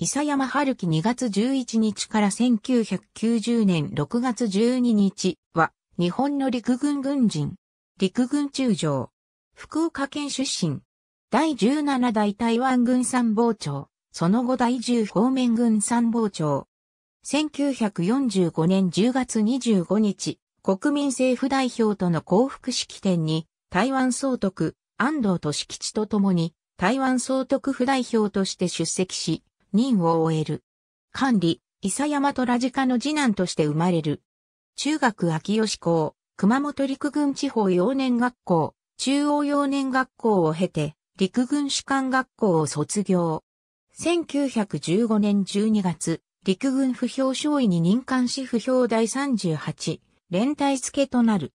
伊佐山春樹2月11日から1990年6月12日は、日本の陸軍軍人、陸軍中将、福岡県出身、第17代台湾軍参謀長、その後第10方面軍参謀長。1945年10月25日、国民政府代表との幸福式典に、台湾総督、安藤利吉と共に、台湾総督府代表として出席し、任を終える。管理、伊佐山とラジカの次男として生まれる。中学秋吉校、熊本陸軍地方幼年学校、中央幼年学校を経て、陸軍士官学校を卒業。1915年12月、陸軍不評少尉に任官し不評第38、連帯付となる。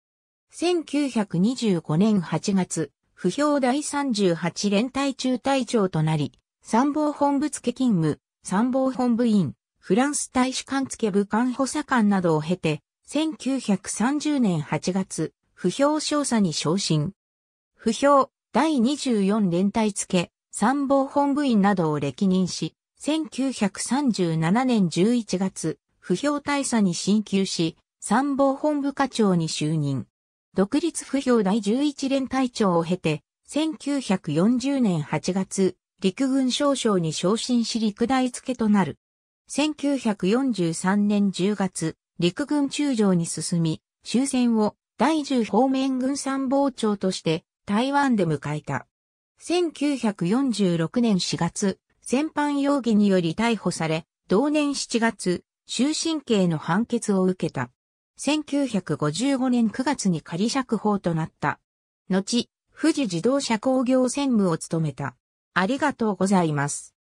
1925年8月、不評第38連隊中隊長となり、参謀本部付勤務、参謀本部員、フランス大使館付武官補佐官などを経て、1930年8月、不評少佐に昇進。不評、第24連隊付、参謀本部員などを歴任し、1937年11月、不評大佐に進級し、参謀本部課長に就任。独立不評第11連隊長を経て、1940年8月、陸軍少将に昇進し陸大付となる。1943年10月、陸軍中将に進み、終戦を第10方面軍参謀長として台湾で迎えた。1946年4月、戦犯容疑により逮捕され、同年7月、終身刑の判決を受けた。1955年9月に仮釈放となった。後、富士自動車工業専務を務めた。ありがとうございます。